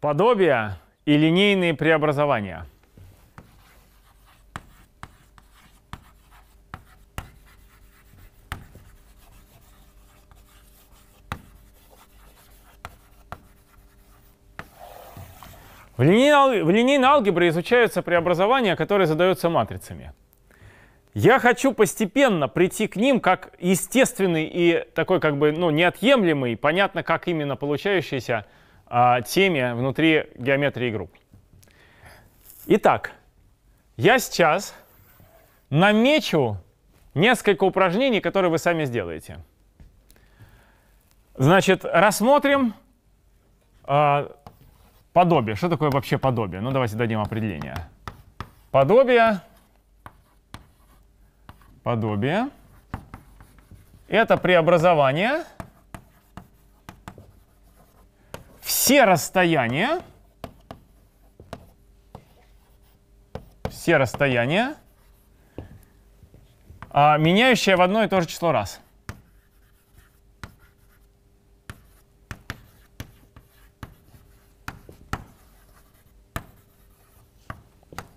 Подобия и линейные преобразования. В линейной, в линейной алгебре изучаются преобразования, которые задаются матрицами. Я хочу постепенно прийти к ним как естественный и такой как бы ну, неотъемлемый, понятно, как именно получающийся а, теме внутри геометрии групп. Итак, я сейчас намечу несколько упражнений, которые вы сами сделаете. Значит, рассмотрим э, подобие. Что такое вообще подобие? Ну, давайте дадим определение. Подобие. Подобие. Это преобразование. все расстояния, все расстояния, а, меняющие в одно и то же число раз.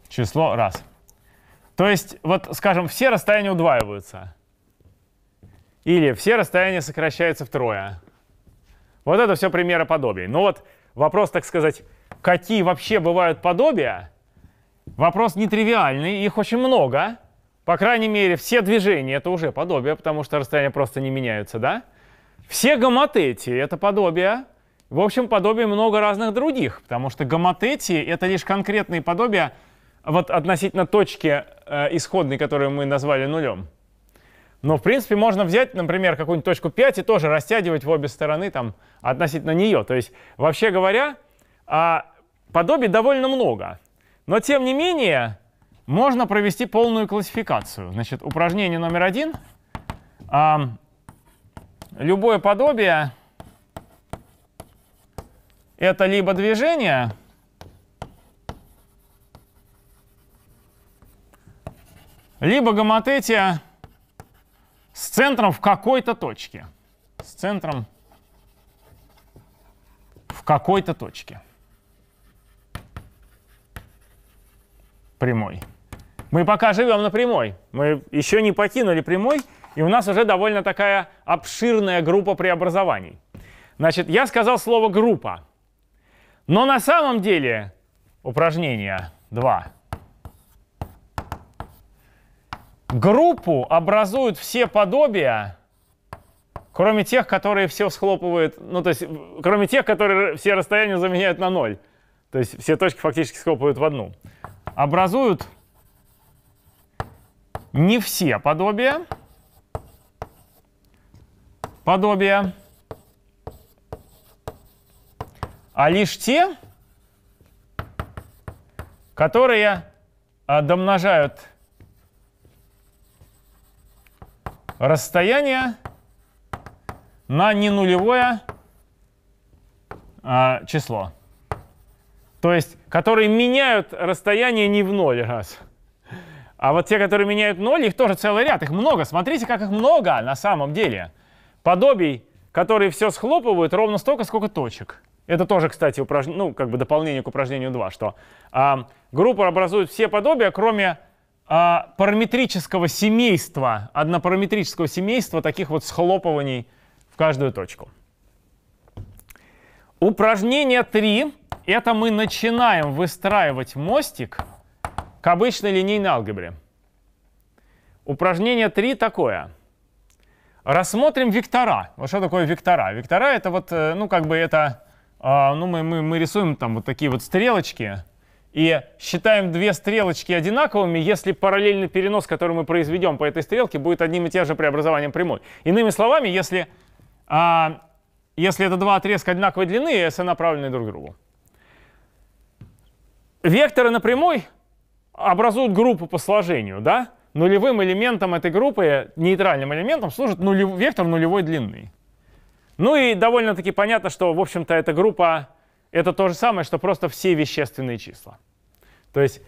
Число раз. То есть, вот, скажем, все расстояния удваиваются. Или все расстояния сокращаются втрое. Вот это все примеры подобий. Но ну вот вопрос, так сказать, какие вообще бывают подобия, вопрос нетривиальный, их очень много. По крайней мере, все движения — это уже подобие, потому что расстояния просто не меняются, да? Все гомотетии — это подобие. В общем, подобие много разных других, потому что гомотетии — это лишь конкретные подобия вот относительно точки э, исходной, которую мы назвали нулем. Но, в принципе, можно взять, например, какую-нибудь точку 5 и тоже растягивать в обе стороны там, относительно нее. То есть, вообще говоря, а, подобий довольно много. Но, тем не менее, можно провести полную классификацию. Значит, упражнение номер один. А, любое подобие — это либо движение, либо гомотетия — с центром в какой-то точке. С центром в какой-то точке. Прямой. Мы пока живем на прямой. Мы еще не покинули прямой, и у нас уже довольно такая обширная группа преобразований. Значит, я сказал слово «группа». Но на самом деле упражнение 2 Группу образуют все подобия, кроме тех, которые все схлопывают, ну то есть кроме тех, которые все расстояния заменяют на ноль. То есть все точки фактически схлопывают в одну. Образуют не все подобия, подобия, а лишь те, которые э, домножают расстояние на ненулевое а, число. То есть, которые меняют расстояние не в ноль раз. А вот те, которые меняют ноль, их тоже целый ряд, их много. Смотрите, как их много на самом деле. Подобий, которые все схлопывают ровно столько, сколько точек. Это тоже, кстати, упражн... ну, как бы дополнение к упражнению 2, что а, группу образуют все подобия, кроме а, параметрического семейства, однопараметрического семейства таких вот схлопываний в каждую точку. Упражнение 3. Это мы начинаем выстраивать мостик к обычной линейной алгебре. Упражнение 3 такое. Рассмотрим вектора. Вот что такое вектора? Вектора это вот, э, ну как бы это, а, ну мы, мы, мы рисуем там вот такие вот стрелочки, и считаем две стрелочки одинаковыми, если параллельный перенос, который мы произведем по этой стрелке, будет одним и тем же преобразованием прямой. Иными словами, если, а, если это два отрезка одинаковой длины, и S направлены друг к другу. Векторы на прямой образуют группу по сложению, да? Нулевым элементом этой группы, нейтральным элементом, служит нулев, вектор нулевой длины. Ну и довольно-таки понятно, что, в общем-то, эта группа это то же самое, что просто все вещественные числа. То есть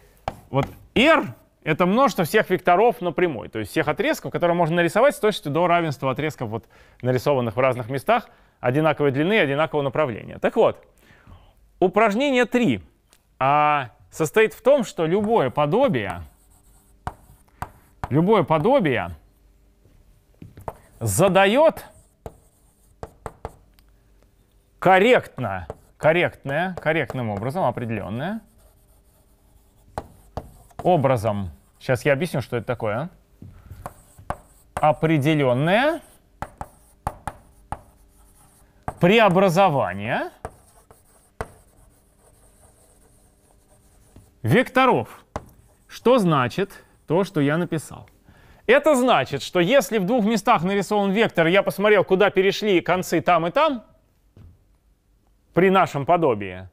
вот R — это множество всех векторов на прямой, то есть всех отрезков, которые можно нарисовать с точностью до равенства отрезков, вот, нарисованных в разных местах, одинаковой длины и одинакового направления. Так вот, упражнение 3 а, состоит в том, что любое подобие, любое подобие задает корректно корректная, корректным образом, определенное. Образом. Сейчас я объясню, что это такое. Определенное преобразование векторов. Что значит то, что я написал? Это значит, что если в двух местах нарисован вектор, я посмотрел, куда перешли концы там и там, при нашем подобии,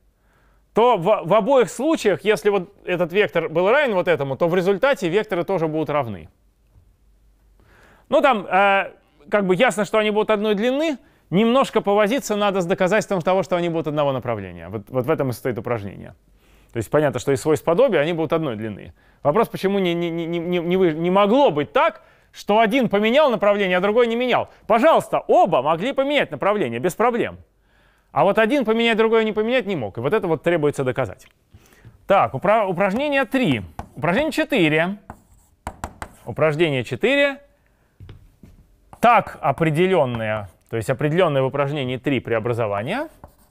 то в, в обоих случаях, если вот этот вектор был равен вот этому, то в результате векторы тоже будут равны. Ну там э, как бы ясно, что они будут одной длины, немножко повозиться надо с доказательством того, что они будут одного направления. Вот, вот в этом и состоит упражнение. То есть понятно, что из свойств подобия они будут одной длины. Вопрос, почему не, не, не, не, не, не могло быть так, что один поменял направление, а другой не менял. Пожалуйста, оба могли поменять направление без проблем. А вот один поменять, другое не поменять не мог. И вот это вот требуется доказать. Так, упра упражнение 3. Упражнение 4. Упражнение 4. Так определенное, то есть определенное в упражнении 3 преобразование.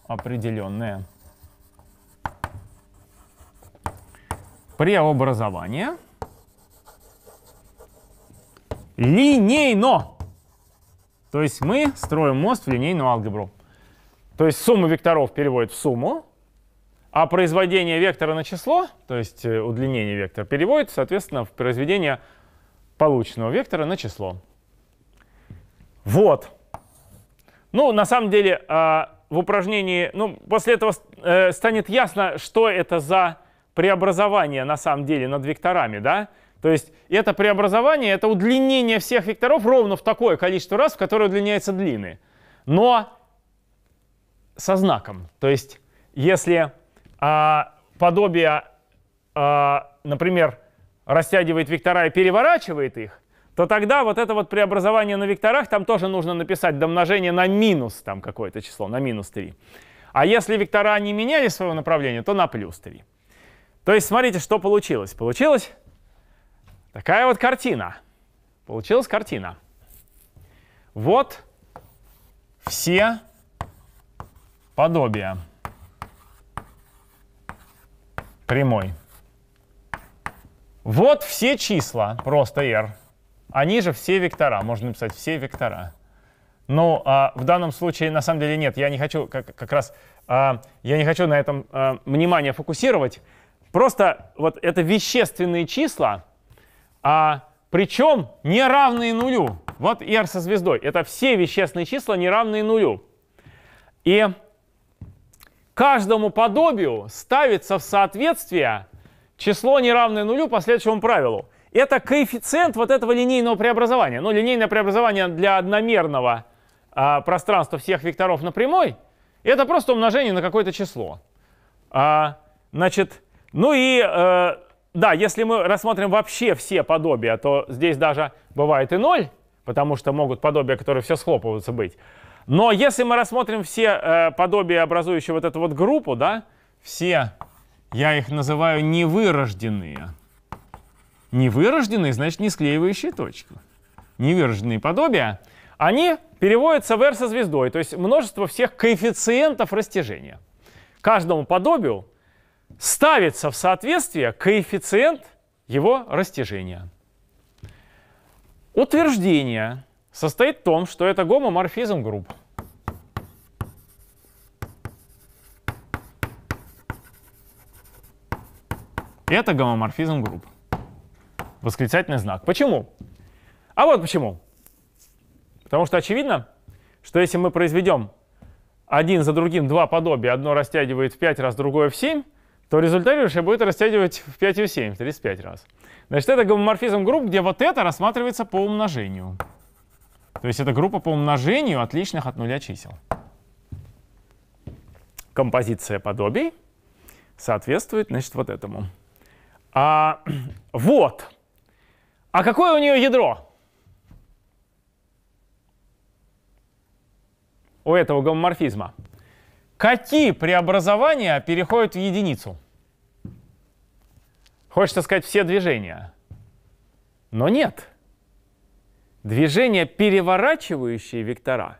Определенное преобразование линейно. То есть мы строим мост в линейную алгебру. То есть сумму векторов переводит в сумму, а производение вектора на число, то есть э, удлинение вектора, переводит, соответственно, в произведение полученного вектора на число. Вот. Ну, на самом деле, а, в упражнении, ну, после этого э, станет ясно, что это за преобразование на самом деле над векторами, да? То есть это преобразование, это удлинение всех векторов ровно в такое количество раз, в которое удлиняется длины. Но со знаком. То есть, если а, подобие, а, например, растягивает вектора и переворачивает их, то тогда вот это вот преобразование на векторах, там тоже нужно написать домножение на минус там какое-то число, на минус 3. А если вектора не меняли своего направления, то на плюс 3. То есть смотрите, что получилось. Получилась такая вот картина. Получилась картина. Вот все Подобие, прямой. Вот все числа, просто r. Они же все вектора, можно написать все вектора. Но ну, а, в данном случае, на самом деле, нет, я не хочу как, как раз, а, я не хочу на этом а, внимание фокусировать. Просто вот это вещественные числа, а, причем не равные нулю. Вот r со звездой. Это все вещественные числа, не равные нулю. И каждому подобию ставится в соответствие число, не равное нулю по следующему правилу. Это коэффициент вот этого линейного преобразования. Ну, линейное преобразование для одномерного а, пространства всех векторов на прямой — это просто умножение на какое-то число. А, значит, ну и, э, да, если мы рассмотрим вообще все подобия, то здесь даже бывает и ноль, потому что могут подобия, которые все схлопываются, быть. Но если мы рассмотрим все э, подобия, образующие вот эту вот группу, да, все, я их называю невырожденные. Невырожденные, значит, не склеивающие точки. Невырожденные подобия, они переводятся в r со звездой, то есть множество всех коэффициентов растяжения. Каждому подобию ставится в соответствие коэффициент его растяжения. Утверждение состоит в том, что это гомоморфизм групп. Это гомоморфизм групп. Восклицательный знак. Почему? А вот почему. Потому что очевидно, что если мы произведем один за другим два подобия, одно растягивает в 5 раз, другое в 7, то результирующее будет растягивать в 5 и в 7, 35 раз. Значит, это гомоморфизм групп, где вот это рассматривается по умножению. То есть это группа по умножению отличных от нуля чисел. Композиция подобий соответствует, значит, вот этому. А, вот. А какое у нее ядро? У этого гомоморфизма. Какие преобразования переходят в единицу? Хочется сказать все движения. Но нет. Движения, переворачивающие вектора,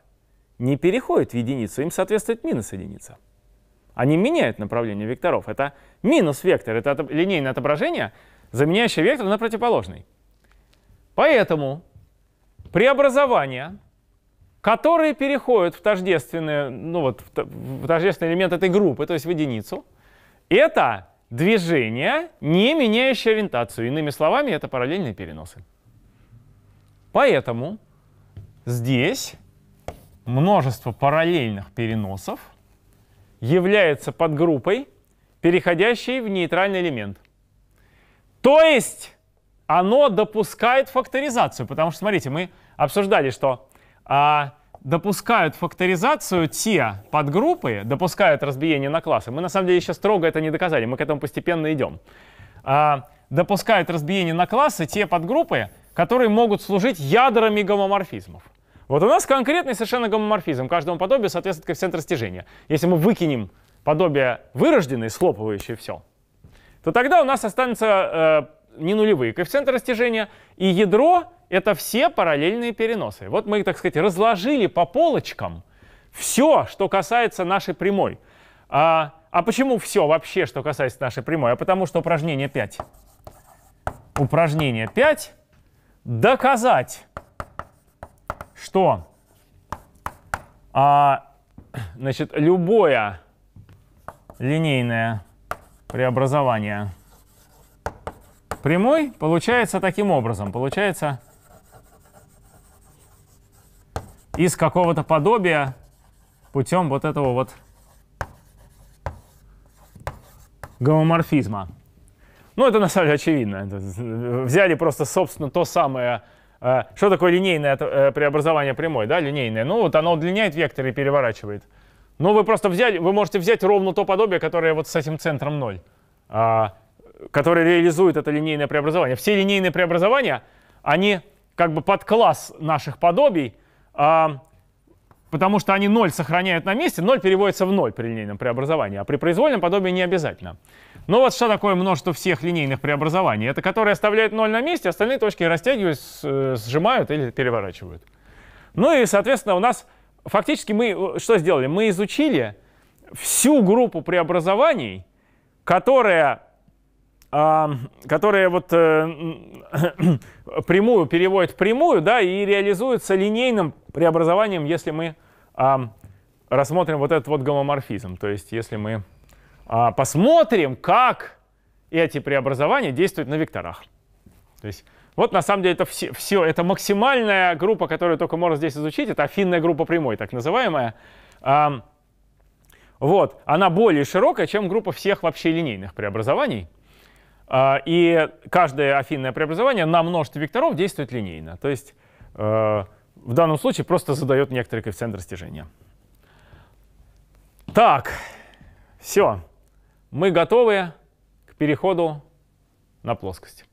не переходят в единицу, им соответствует минус единица. Они меняют направление векторов. Это минус вектор, это линейное отображение, заменяющее вектор на противоположный. Поэтому преобразования, которые переходят в тождественный, ну вот, в тождественный элемент этой группы, то есть в единицу, это движение, не меняющее ориентацию. Иными словами, это параллельные переносы. Поэтому здесь множество параллельных переносов является подгруппой, переходящей в нейтральный элемент. То есть оно допускает факторизацию, потому что, смотрите, мы обсуждали, что а, допускают факторизацию те подгруппы, допускают разбиение на классы. Мы на самом деле еще строго это не доказали, мы к этому постепенно идем. А, допускают разбиение на классы те подгруппы, которые могут служить ядрами гомоморфизмов. Вот у нас конкретный совершенно гомоморфизм. Каждому подобию соответствует коэффициент растяжения. Если мы выкинем подобие вырожденное, схлопывающее все, то тогда у нас останется э, не нулевые коэффициенты растяжения. И ядро — это все параллельные переносы. Вот мы, так сказать, разложили по полочкам все, что касается нашей прямой. А, а почему все вообще, что касается нашей прямой? А потому что упражнение 5. Упражнение 5 доказать, что а, значит, любое линейное преобразование прямой получается таким образом. Получается из какого-то подобия путем вот этого вот гомоморфизма. Ну, это на самом деле очевидно. Взяли просто, собственно, то самое... Э, что такое линейное э, преобразование прямой, да, линейное? Ну, вот оно удлиняет вектор и переворачивает. Но ну, вы просто взяли, вы можете взять ровно то подобие, которое вот с этим центром 0, а, которое реализует это линейное преобразование. Все линейные преобразования, они как бы под класс наших подобий, а, потому что они 0 сохраняют на месте, 0 переводится в 0 при линейном преобразовании, а при произвольном подобии не обязательно. Но вот что такое множество всех линейных преобразований? Это которые оставляют 0 на месте, остальные точки растягивают, э, сжимают или переворачивают. Ну и, соответственно, у нас фактически мы э, что сделали? Мы изучили всю группу преобразований, которая а, которые вот э, прямую переводят в прямую, да, и реализуются линейным преобразованием, если мы а, рассмотрим вот этот вот гомоморфизм. То есть если мы а, посмотрим, как эти преобразования действуют на векторах. То есть вот на самом деле это все, все, это максимальная группа, которую только можно здесь изучить, это афинная группа прямой, так называемая. Вот, она более широкая, чем группа всех вообще линейных преобразований. А, и каждое афинное преобразование на множестве векторов действует линейно. То есть э, в данном случае просто задает некоторый коэффициент растяжения. Так, все. Мы готовы к переходу на плоскость.